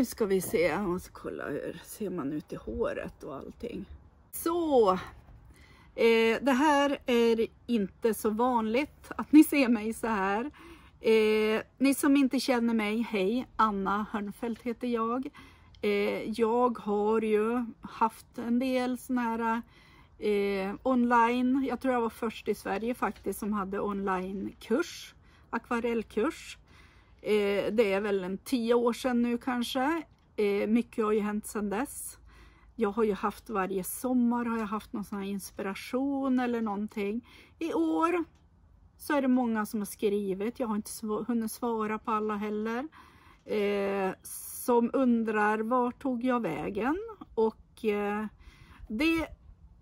nu ska vi se, jag måste kolla hur ser man ut i håret och allting. Så, eh, det här är inte så vanligt att ni ser mig så här. Eh, ni som inte känner mig, hej, Anna Hörnfeldt heter jag. Eh, jag har ju haft en del sådana här eh, online, jag tror jag var först i Sverige faktiskt som hade onlinekurs, akvarellkurs. Eh, det är väl en tio år sedan nu kanske. Eh, mycket har ju hänt sedan dess. Jag har ju haft varje sommar har jag haft någon sån inspiration eller någonting. I år så är det många som har skrivit. Jag har inte sv hunnit svara på alla heller. Eh, som undrar var tog jag vägen? Och eh, det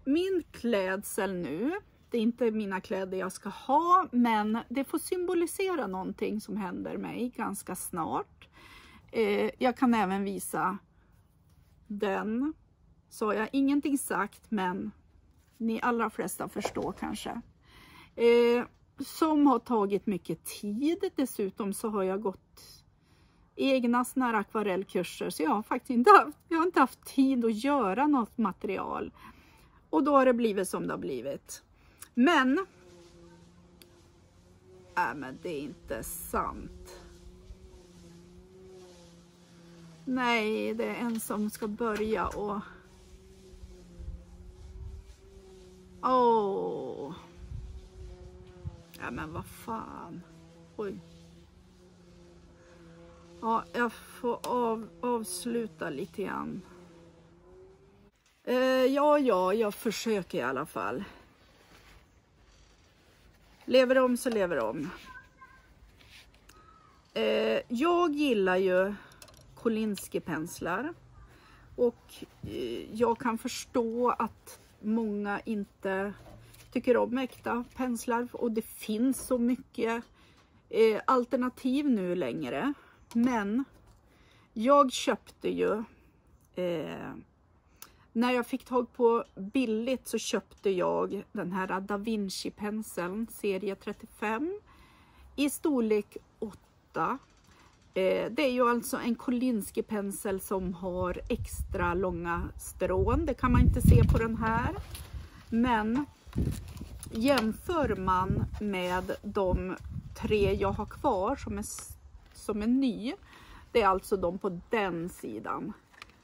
min klädsel nu det är inte mina kläder jag ska ha, men det får symbolisera någonting som händer mig ganska snart. Eh, jag kan även visa den. Så jag har ingenting sagt, men ni allra flesta förstår kanske. Eh, som har tagit mycket tid. Dessutom så har jag gått egna såna här akvarellkurser så jag har faktiskt inte haft, jag har inte haft tid att göra något material. Och då har det blivit som det har blivit. Men. Nej äh, men det är inte sant. Nej, det är en som ska börja och... Åh! Oh. Äh, ja men vad fan. Oj. Ja, jag får av, avsluta lite grann. Eh, ja, ja, jag försöker i alla fall. Lever om så lever om. Eh, jag gillar ju Kolinsky-penslar. Och eh, jag kan förstå att många inte tycker om äkta penslar. Och det finns så mycket eh, alternativ nu längre. Men jag köpte ju eh, när jag fick tag på billigt så köpte jag den här Da Vinci-penseln serie 35 i storlek 8. Eh, det är ju alltså en Kolinski pensel som har extra långa strån. Det kan man inte se på den här. Men jämför man med de tre jag har kvar som är, som är ny. Det är alltså de på den sidan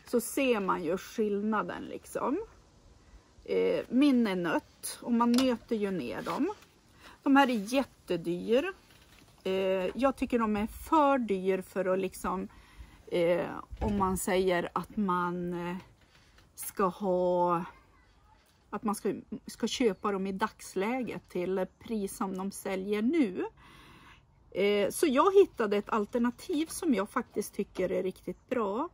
så ser man ju skillnaden liksom. Eh, min är nött och man nöter ju ner dem. De här är jättedyr. Eh, jag tycker de är för dyr för att liksom, eh, om man säger att man eh, ska ha att man ska, ska köpa dem i dagsläget till pris som de säljer nu. Eh, så jag hittade ett alternativ som jag faktiskt tycker är riktigt bra.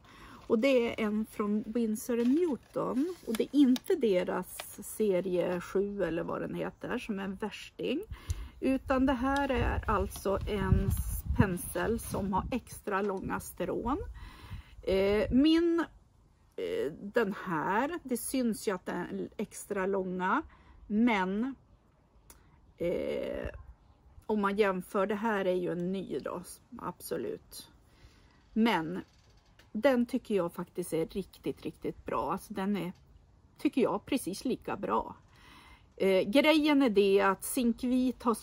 Och det är en från Winsor Newton. Och det är inte deras serie 7 eller vad den heter som är en värsting. Utan det här är alltså en pensel som har extra långa strån. Eh, min, eh, den här, det syns ju att den är extra långa. Men eh, om man jämför, det här är ju en ny då, absolut. Men den tycker jag faktiskt är riktigt, riktigt bra. Alltså den är, tycker jag, precis lika bra. Eh, grejen är det att Zinkvit har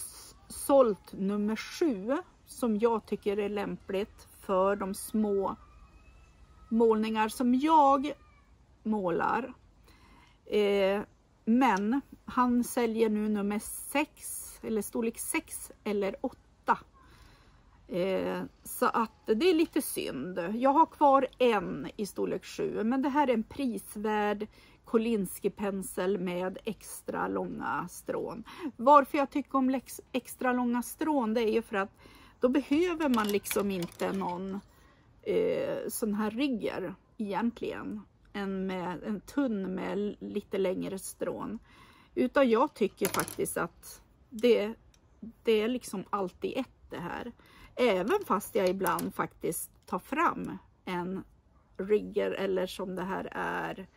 sålt nummer sju som jag tycker är lämpligt för de små målningar som jag målar. Eh, men han säljer nu nummer 6 eller storlek 6 eller 8 Eh, så att det är lite synd. Jag har kvar en i storlek 7 men det här är en prisvärd Kolinski pensel med extra långa strån. Varför jag tycker om extra långa strån det är ju för att då behöver man liksom inte någon eh, sån här rigger egentligen. En, med, en tunn med lite längre strån. Utan jag tycker faktiskt att det, det är liksom allt i ett det här. Även fast jag ibland faktiskt tar fram en rigger eller som det här är.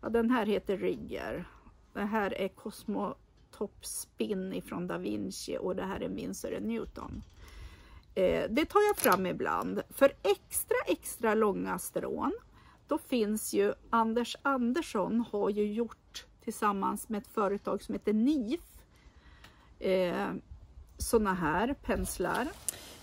Ja, den här heter rigger. Det här är Cosmo Top Spin ifrån Da Vinci och det här är Winsor Newton. Eh, det tar jag fram ibland. För extra, extra långa strån, då finns ju Anders Andersson har ju gjort tillsammans med ett företag som heter NIF eh, sådana här penslar.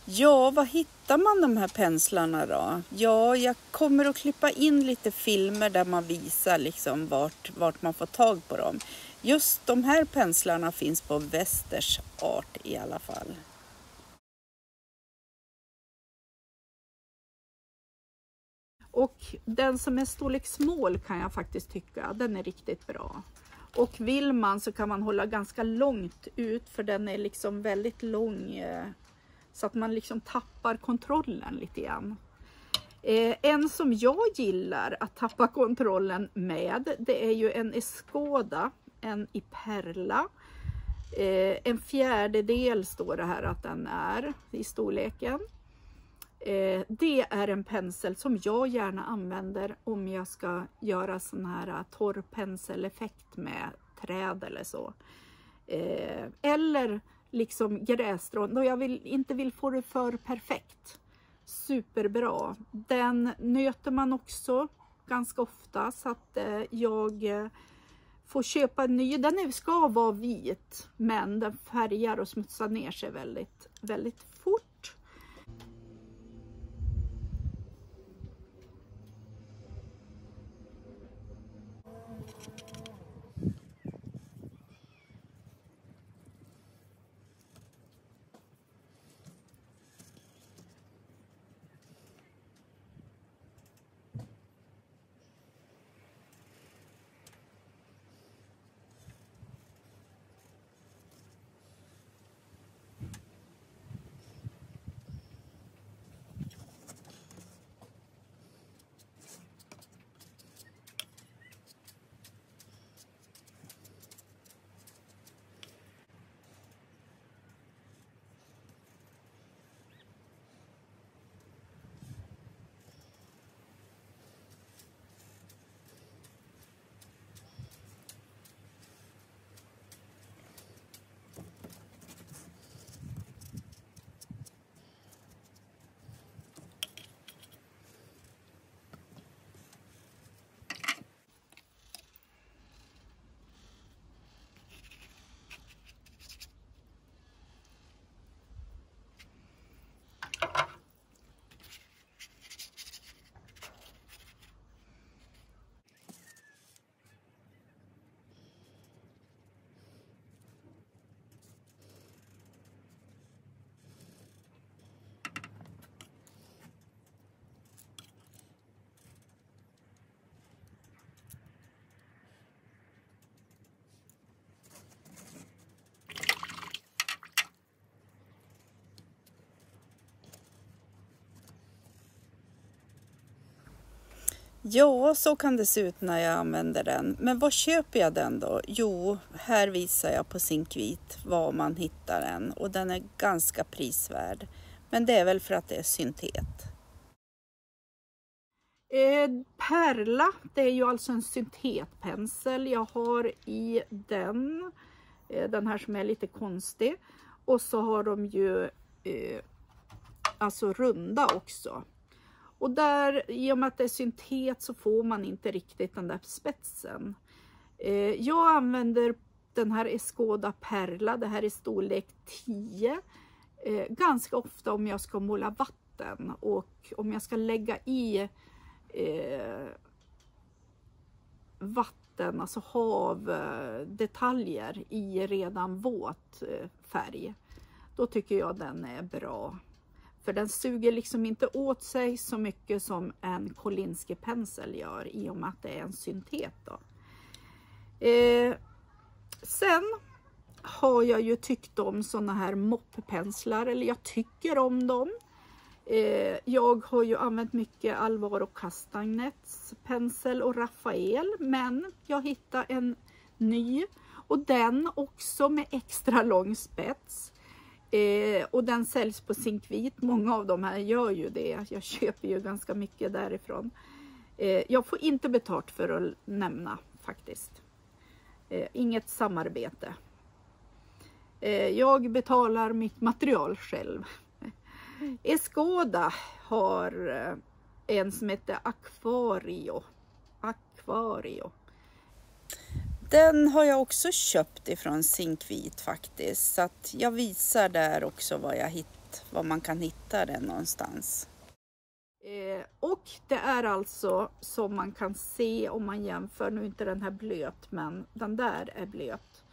Ja, var hittar man de här penslarna då? Ja, jag kommer att klippa in lite filmer där man visar liksom vart, vart man får tag på dem. Just de här penslarna finns på Västers art i alla fall. Och den som är storleksmål kan jag faktiskt tycka, den är riktigt bra. Och vill man så kan man hålla ganska långt ut för den är liksom väldigt lång eh, så att man liksom tappar kontrollen lite grann. Eh, en som jag gillar att tappa kontrollen med det är ju en Escoda, en i perla. Eh, en fjärdedel står det här att den är i storleken. Eh, det är en pensel som jag gärna använder om jag ska göra sån här eh, torr penseleffekt med träd eller så. Eh, eller liksom grässtrån då jag vill, inte vill få det för perfekt. Superbra. Den nöter man också ganska ofta så att eh, jag eh, får köpa en ny. Den ska vara vit men den färgar och smutsar ner sig väldigt, väldigt Ja, så kan det se ut när jag använder den. Men var köper jag den då? Jo, här visar jag på Zinkvit var man hittar den och den är ganska prisvärd. Men det är väl för att det är syntet. Eh, Perla, det är ju alltså en syntetpensel. Jag har i den, eh, den här som är lite konstig. Och så har de ju eh, alltså runda också. Och där, i och med att det är syntet så får man inte riktigt den där spetsen. Eh, jag använder den här Escoda Perla, det här är storlek 10, eh, ganska ofta om jag ska måla vatten och om jag ska lägga i eh, vatten, alltså havdetaljer i redan våt färg. Då tycker jag den är bra. För den suger liksom inte åt sig så mycket som en kolinske pensel gör i och med att det är en syntet. Då. Eh, sen har jag ju tyckt om såna här moppenslar, eller jag tycker om dem. Eh, jag har ju använt mycket Alvaro Castagnets pensel och Rafael, men jag hittade en ny och den också med extra lång spets. Eh, och den säljs på Zinkvit. Många av de här gör ju det. Jag köper ju ganska mycket därifrån. Eh, jag får inte betalt för att nämna faktiskt. Eh, inget samarbete. Eh, jag betalar mitt material själv. Mm. Eskoda har eh, en som heter Aquario. Aquario. Den har jag också köpt ifrån Zinkvit faktiskt. Så att jag visar där också vad, jag hitt, vad man kan hitta den någonstans. Eh, och det är alltså som man kan se om man jämför, nu är inte den här blöt men den där är blöt.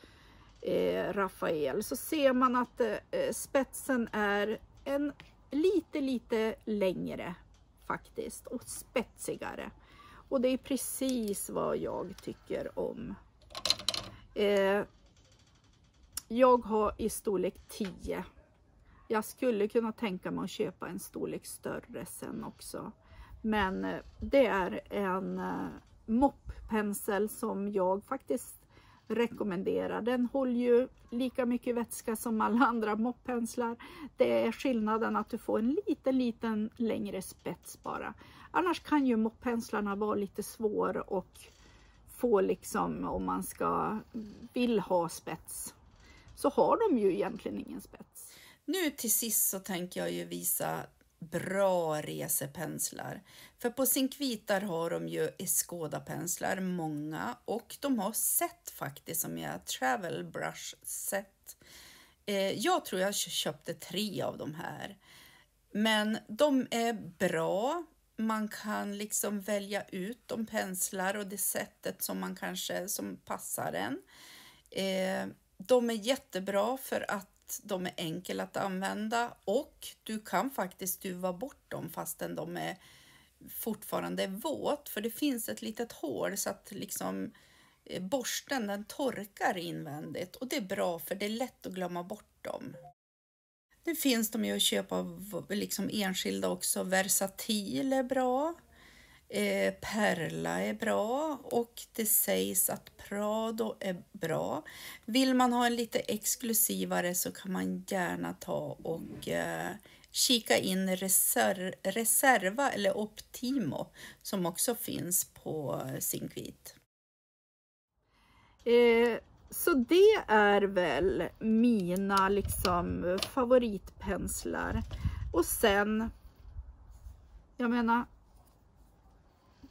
Eh, Rafael så ser man att eh, spetsen är en lite lite längre faktiskt och spetsigare. Och det är precis vad jag tycker om Eh, jag har i storlek 10. Jag skulle kunna tänka mig att köpa en storlek större sen också. Men eh, det är en eh, moppensel som jag faktiskt rekommenderar. Den håller ju lika mycket vätska som alla andra moppenslar. Det är skillnaden att du får en liten, liten längre spets bara. Annars kan ju moppenslarna vara lite svår och få liksom om man ska vill ha spets så har de ju egentligen ingen spets. Nu till sist så tänker jag ju visa bra resepenslar. För på sin Zinkvitar har de ju Escoda-penslar, många, och de har set faktiskt som jag Travel Brush set. Eh, jag tror jag köpte tre av de här. Men de är bra, man kan liksom välja ut de penslar och det sättet som man kanske som passar en. Eh, de är jättebra för att de är enkla att använda och du kan faktiskt stuva bort dem fastän de är fortfarande är våt, för det finns ett litet hål så att liksom eh, borsten den torkar invändigt och det är bra för det är lätt att glömma bort dem. Nu finns de ju att köpa av liksom enskilda också. Versatil är bra. Eh, Perla är bra och det sägs att Prado är bra. Vill man ha en lite exklusivare så kan man gärna ta och eh, kika in Reser Reserva eller Optimo som också finns på Zinkvit. Eh, så det är väl mina liksom favoritpenslar. Och sen, jag menar,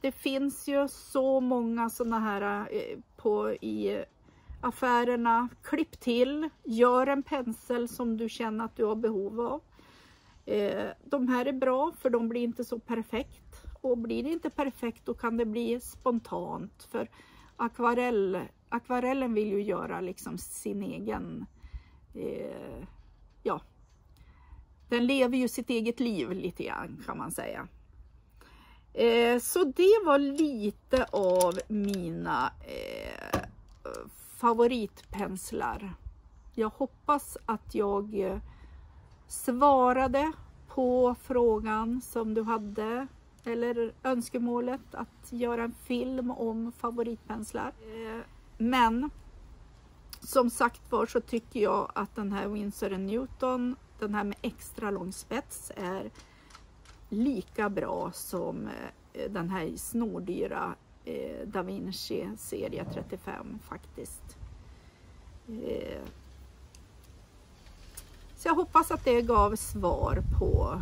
det finns ju så många sådana här eh, på, i affärerna. Klipp till, gör en pensel som du känner att du har behov av. Eh, de här är bra för de blir inte så perfekt. Och blir det inte perfekt då kan det bli spontant. För akvarell akvarellen vill ju göra liksom sin egen, eh, ja, den lever ju sitt eget liv lite grann kan man säga. Eh, så det var lite av mina eh, favoritpenslar. Jag hoppas att jag eh, svarade på frågan som du hade eller önskemålet att göra en film om favoritpenslar. Eh, men som sagt var så tycker jag att den här Winsor Newton, den här med extra lång spets är lika bra som eh, den här snordyra eh, Da Vinci serie 35 faktiskt. Eh, så jag hoppas att det gav svar på,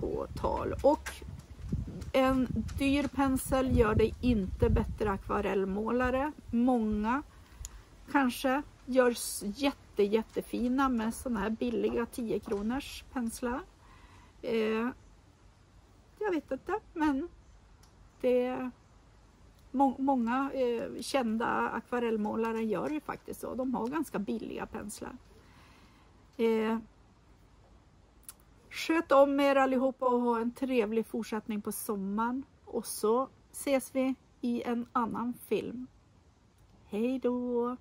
på tal. Och en dyr pensel gör dig inte bättre akvarellmålare. Många kanske gör jätte, jättefina med sådana här billiga 10 kronors penslar. Eh, jag vet inte, men det är må många eh, kända akvarellmålare gör ju faktiskt så. De har ganska billiga penslar. Eh, Sköt om er allihopa och ha en trevlig fortsättning på sommaren. Och så ses vi i en annan film. Hej då!